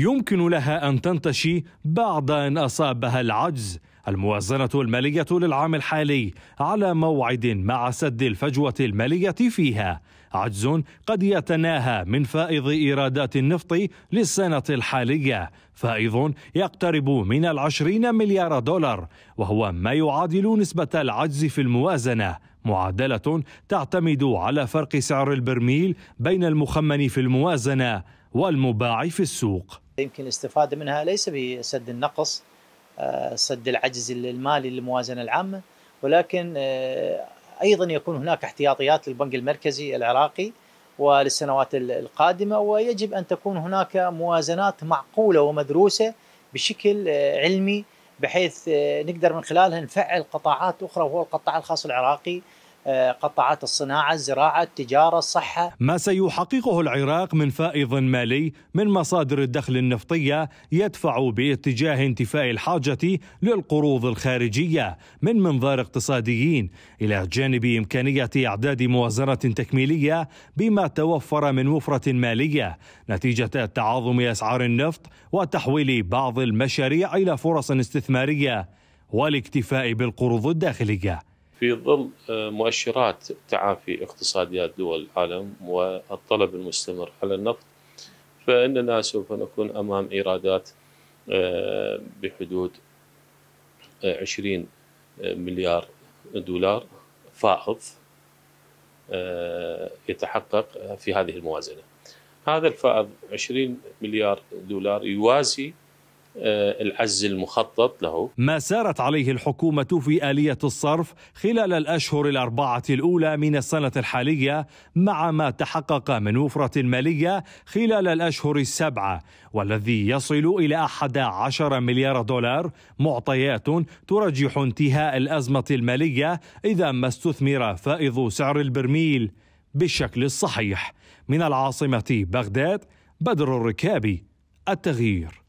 يمكن لها أن تنتشي بعد أن أصابها العجز الموازنة المالية للعام الحالي على موعد مع سد الفجوة المالية فيها عجز قد يتناهى من فائض إيرادات النفط للسنة الحالية فائض يقترب من العشرين مليار دولار وهو ما يعادل نسبة العجز في الموازنة معادلة تعتمد على فرق سعر البرميل بين المخمن في الموازنة والمباع في السوق يمكن الاستفادة منها ليس بسد النقص آه، سد العجز المالي للموازنة العامة ولكن آه، أيضا يكون هناك احتياطيات للبنك المركزي العراقي وللسنوات القادمة ويجب أن تكون هناك موازنات معقولة ومدروسة بشكل آه، علمي بحيث نقدر من خلالها نفعل قطاعات أخرى وهو القطاع الخاص العراقي آه، قطاعات الصناعه، الزراعه، التجاره، الصحه. ما سيحققه العراق من فائض مالي من مصادر الدخل النفطيه يدفع باتجاه انتفاء الحاجه للقروض الخارجيه من منظار اقتصاديين الى جانب امكانيه اعداد موازنه تكميليه بما توفر من وفره ماليه نتيجه تعاظم اسعار النفط وتحويل بعض المشاريع الى فرص استثماريه والاكتفاء بالقروض الداخليه في ظل آه، مؤشرات تعافي اقتصاديات دول العالم والطلب المستمر على النفط فإننا سوف نكون أمام إيرادات آه، بحدود 20 آه، مليار دولار فائض يتحقق في هذه الموازنة هذا الفائض 20 مليار دولار يوازي آه، العز المخطط له ما سارت عليه الحكومة في آلية الصرف خلال الأشهر الأربعة الأولى من السنة الحالية مع ما تحقق من وفرة مالية خلال الأشهر السبعة والذي يصل إلى 11 مليار دولار معطيات ترجح انتهاء الأزمة المالية إذا ما استثمر فائض سعر البرميل بالشكل الصحيح من العاصمة بغداد بدر الركابي التغيير